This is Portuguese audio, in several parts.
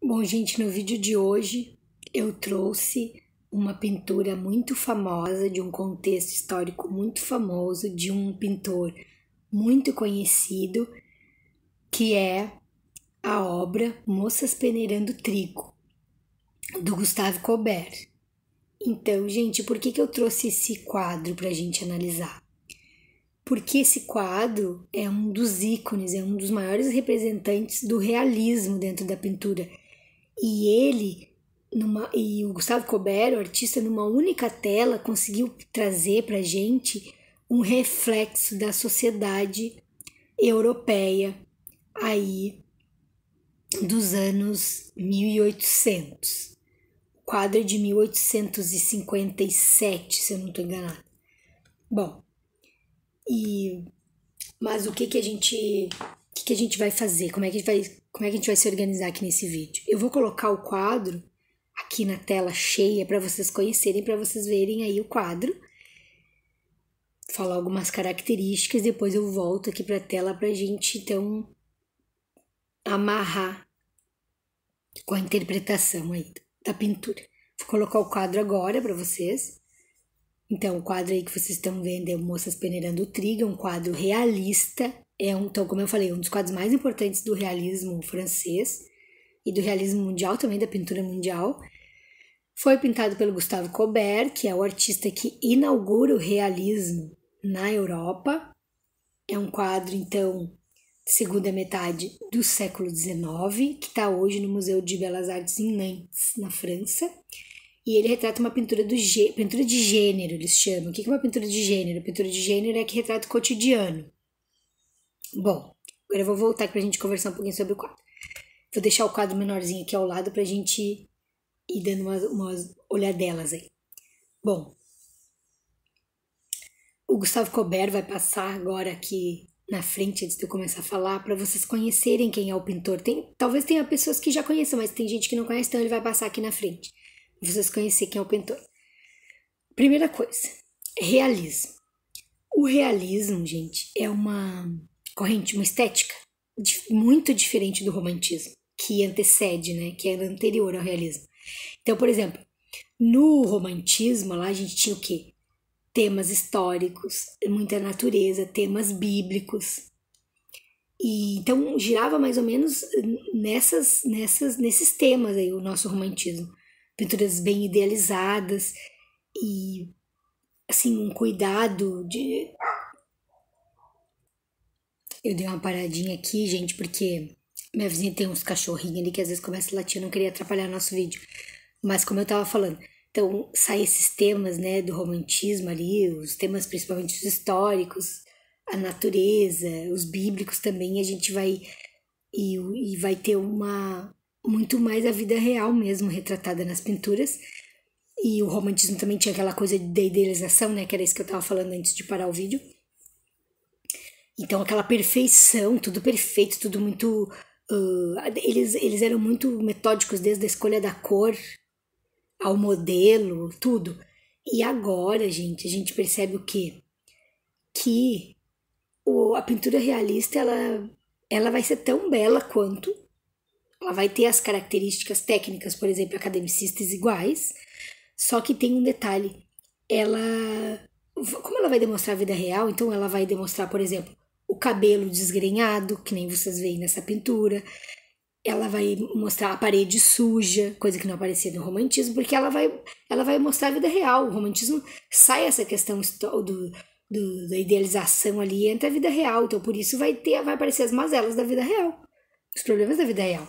Bom, gente, no vídeo de hoje eu trouxe uma pintura muito famosa, de um contexto histórico muito famoso, de um pintor muito conhecido, que é a obra Moças Peneirando Trigo, do Gustave Colbert. Então, gente, por que, que eu trouxe esse quadro para a gente analisar? Porque esse quadro é um dos ícones, é um dos maiores representantes do realismo dentro da pintura e ele numa, e o Gustavo Cobero, artista, numa única tela conseguiu trazer para gente um reflexo da sociedade europeia aí dos anos 1800. O quadro é de 1857, se eu não estou enganada. Bom, e mas o que que a gente que, que a gente vai fazer? Como é que a gente vai como é que a gente vai se organizar aqui nesse vídeo. Eu vou colocar o quadro aqui na tela cheia para vocês conhecerem, para vocês verem aí o quadro. Falar algumas características, depois eu volto aqui para a tela para a gente então amarrar com a interpretação aí da pintura. Vou colocar o quadro agora para vocês. Então, o quadro aí que vocês estão vendo é Moças Peneirando o Trigo, é um quadro realista, é um, então, como eu falei, um dos quadros mais importantes do realismo francês e do realismo mundial também, da pintura mundial. Foi pintado pelo Gustavo Colbert, que é o artista que inaugura o realismo na Europa. É um quadro, então, segunda metade do século XIX, que está hoje no Museu de Belas Artes em Nantes, na França. E ele retrata uma pintura, do pintura de gênero, eles chamam. O que é uma pintura de gênero? Pintura de gênero é que retrata o cotidiano. Bom, agora eu vou voltar para a gente conversar um pouquinho sobre o quadro. Vou deixar o quadro menorzinho aqui ao lado para a gente ir dando umas, umas olhadelas aí. Bom, o Gustavo Colbert vai passar agora aqui na frente antes de eu começar a falar para vocês conhecerem quem é o pintor. Tem, talvez tenha pessoas que já conheçam, mas tem gente que não conhece, então ele vai passar aqui na frente Pra vocês conhecerem quem é o pintor. Primeira coisa, realismo. O realismo, gente, é uma corrente, uma estética muito diferente do romantismo, que antecede, né, que é anterior ao realismo. Então, por exemplo, no romantismo lá a gente tinha o quê? Temas históricos, muita natureza, temas bíblicos. E então girava mais ou menos nessas, nessas, nesses temas aí o nosso romantismo. Pinturas bem idealizadas e assim um cuidado de eu dei uma paradinha aqui, gente, porque minha vizinha tem uns cachorrinhos ali que às vezes começa a latir, eu não queria atrapalhar nosso vídeo. Mas como eu tava falando, então saem esses temas, né, do romantismo ali, os temas principalmente os históricos, a natureza, os bíblicos também, a gente vai e, e vai ter uma muito mais a vida real mesmo retratada nas pinturas. E o romantismo também tinha aquela coisa de idealização, né, que era isso que eu tava falando antes de parar o vídeo. Então aquela perfeição, tudo perfeito, tudo muito. Uh, eles, eles eram muito metódicos desde a escolha da cor ao modelo, tudo. E agora, gente, a gente percebe o quê? Que o, a pintura realista ela, ela vai ser tão bela quanto. Ela vai ter as características técnicas, por exemplo, academicistas iguais, só que tem um detalhe. Ela. Como ela vai demonstrar a vida real, então ela vai demonstrar, por exemplo, cabelo desgrenhado, que nem vocês veem nessa pintura. Ela vai mostrar a parede suja, coisa que não aparecia no romantismo, porque ela vai, ela vai mostrar a vida real. O romantismo sai essa questão do, do, da idealização ali entra a vida real. Então, por isso vai ter, vai aparecer as mazelas da vida real, os problemas da vida real.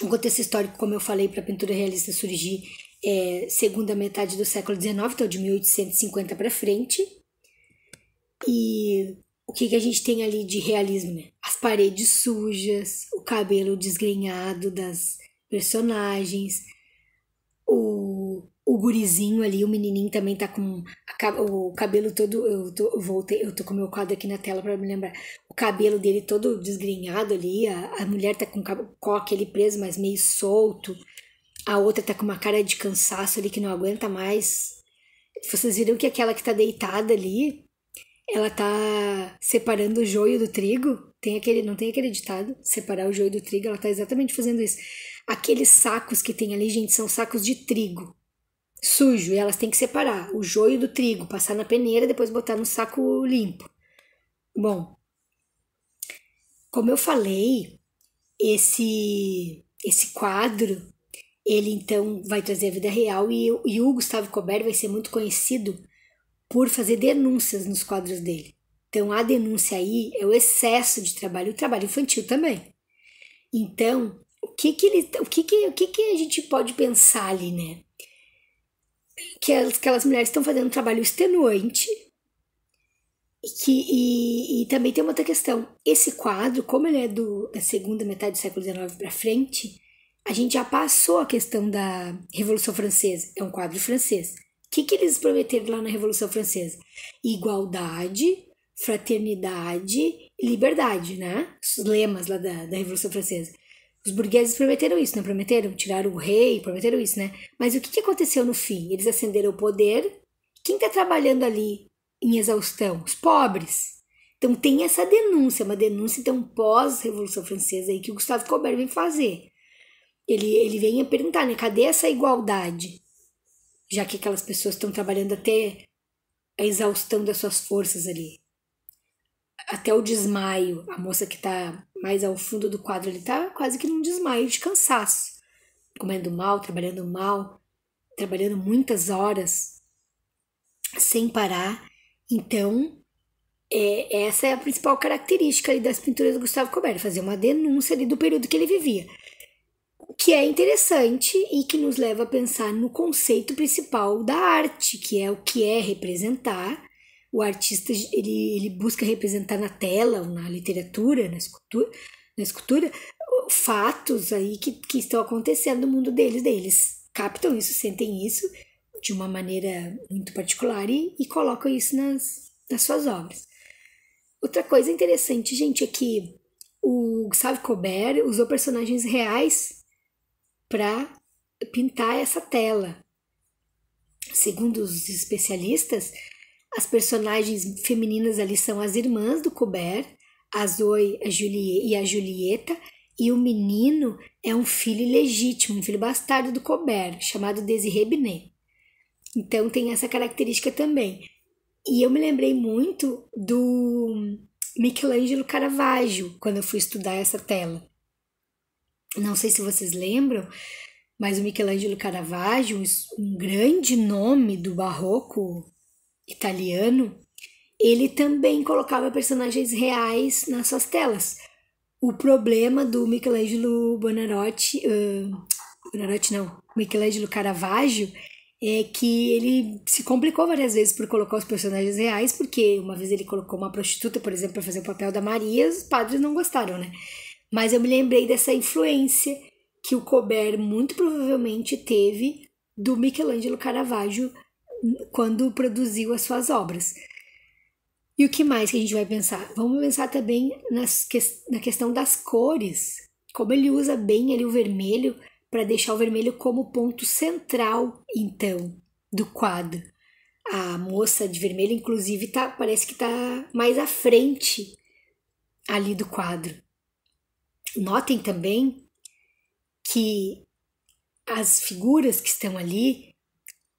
O contexto histórico, como eu falei, para a pintura realista surgir é segunda metade do século XIX, então de 1850 para frente. E que, que a gente tem ali de realismo, né? As paredes sujas, o cabelo desgrenhado das personagens, o, o gurizinho ali, o menininho também tá com a, o cabelo todo. Eu tô, voltei, eu tô com meu quadro aqui na tela para me lembrar. O cabelo dele todo desgrenhado ali, a, a mulher tá com o coque ali preso, mas meio solto. A outra tá com uma cara de cansaço ali que não aguenta mais. Vocês viram que aquela que tá deitada ali, ela tá separando o joio do trigo. Tem aquele, não tem aquele ditado? Separar o joio do trigo, ela tá exatamente fazendo isso. Aqueles sacos que tem ali, gente, são sacos de trigo sujo e elas têm que separar o joio do trigo, passar na peneira, depois botar no saco limpo. Bom, como eu falei, esse esse quadro ele então vai trazer a vida real e, e o Gustavo Cobert vai ser muito conhecido por fazer denúncias nos quadros dele. Então, a denúncia aí é o excesso de trabalho, o trabalho infantil também. Então, o que que, ele, tá, o que, que, o que, que a gente pode pensar ali, né? Que aquelas mulheres estão fazendo um trabalho extenuante e, que, e, e também tem uma outra questão. Esse quadro, como ele é do, da segunda metade do século XIX para frente, a gente já passou a questão da Revolução Francesa, é um quadro francês que, que eles prometeram lá na Revolução Francesa? Igualdade, fraternidade e liberdade, né? Os lemas lá da, da Revolução Francesa. Os burgueses prometeram isso, não né? prometeram? Tiraram o rei, prometeram isso, né? Mas o que, que aconteceu no fim? Eles ascenderam o poder. Quem está trabalhando ali em exaustão? Os pobres. Então tem essa denúncia, uma denúncia então pós-Revolução Francesa aí que o Gustavo Colbert vem fazer. Ele, ele vem perguntar, né? Cadê essa igualdade? já que aquelas pessoas estão trabalhando até a exaustão das suas forças ali. Até o desmaio, a moça que está mais ao fundo do quadro, ele está quase que num desmaio de cansaço, comendo mal, trabalhando mal, trabalhando muitas horas sem parar. Então, é, essa é a principal característica ali das pinturas do Gustavo Courbet, fazer uma denúncia ali do período que ele vivia que é interessante e que nos leva a pensar no conceito principal da arte, que é o que é representar. O artista ele, ele busca representar na tela, na literatura, na escultura, na escultura fatos aí que, que estão acontecendo no mundo deles. Deles captam isso, sentem isso de uma maneira muito particular e, e colocam isso nas, nas suas obras. Outra coisa interessante, gente, é que o Gustave Colbert usou personagens reais para pintar essa tela. Segundo os especialistas, as personagens femininas ali são as irmãs do Colbert, a Zoe a Julie, e a Julieta, e o menino é um filho legítimo, um filho bastardo do Colbert, chamado Desiré Binet. Então tem essa característica também. E eu me lembrei muito do Michelangelo Caravaggio quando eu fui estudar essa tela. Não sei se vocês lembram, mas o Michelangelo Caravaggio, um grande nome do barroco italiano, ele também colocava personagens reais nas suas telas. O problema do Michelangelo Bonarotti, uh, hum, Bonarotti não, Michelangelo Caravaggio, é que ele se complicou várias vezes por colocar os personagens reais, porque uma vez ele colocou uma prostituta, por exemplo, para fazer o papel da Maria, os padres não gostaram, né? Mas eu me lembrei dessa influência que o Colbert muito provavelmente teve do Michelangelo Caravaggio hum, quando produziu as suas obras. E o que mais que a gente vai pensar? Vamos pensar também nas que, na questão das cores, como ele usa bem ali o vermelho para deixar o vermelho como ponto central, então, do quadro. A moça de vermelho, inclusive, tá, parece que está mais à frente ali do quadro. Notem também que as figuras que estão ali,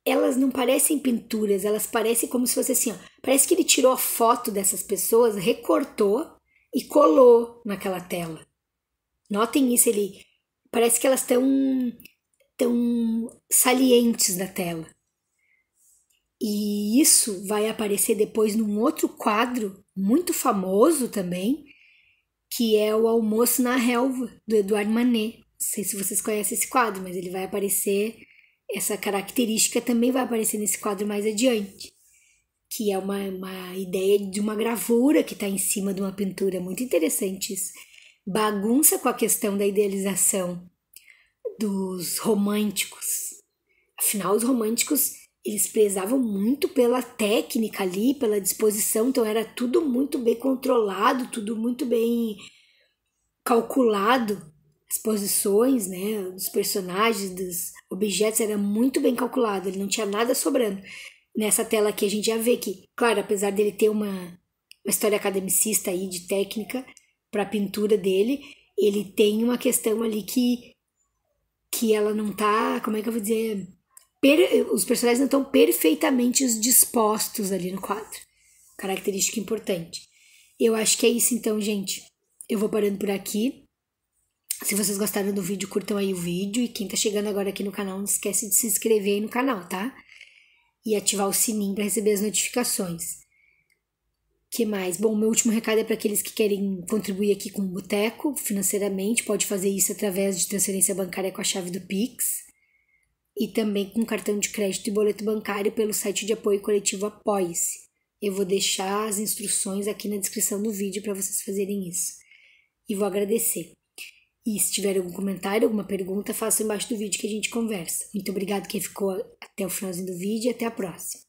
elas não parecem pinturas, elas parecem como se fosse assim, ó, parece que ele tirou a foto dessas pessoas, recortou e colou naquela tela. Notem isso, ele parece que elas estão tão salientes da tela. E isso vai aparecer depois num outro quadro muito famoso também, que é o Almoço na Relva, do Eduardo Manet. Não sei se vocês conhecem esse quadro, mas ele vai aparecer. Essa característica também vai aparecer nesse quadro mais adiante, que é uma, uma ideia de uma gravura que está em cima de uma pintura. Muito interessante isso. Bagunça com a questão da idealização dos românticos. Afinal, os românticos eles prezavam muito pela técnica ali, pela disposição, então era tudo muito bem controlado, tudo muito bem calculado. As posições, né, dos personagens, dos objetos, era muito bem calculado, ele não tinha nada sobrando. Nessa tela aqui a gente já vê que, claro, apesar dele ter uma, uma história academicista aí de técnica para a pintura dele, ele tem uma questão ali que que ela não tá, como é que eu vou dizer, per, os personagens não estão perfeitamente dispostos ali no quadro. Característica importante. Eu acho que é isso então, gente. Eu vou parando por aqui. Se vocês gostaram do vídeo, curtam aí o vídeo. E quem tá chegando agora aqui no canal, não esquece de se inscrever aí no canal, tá? E ativar o sininho para receber as notificações. que mais? Bom, meu último recado é para aqueles que querem contribuir aqui com o Boteco financeiramente. Pode fazer isso através de transferência bancária com a chave do Pix e também com cartão de crédito e boleto bancário pelo site de apoio coletivo Apoie-se. Eu vou deixar as instruções aqui na descrição do vídeo para vocês fazerem isso. E vou agradecer. E se tiver algum comentário, alguma pergunta, faça embaixo do vídeo que a gente conversa. Muito obrigado quem ficou até o finalzinho do vídeo e até a próxima.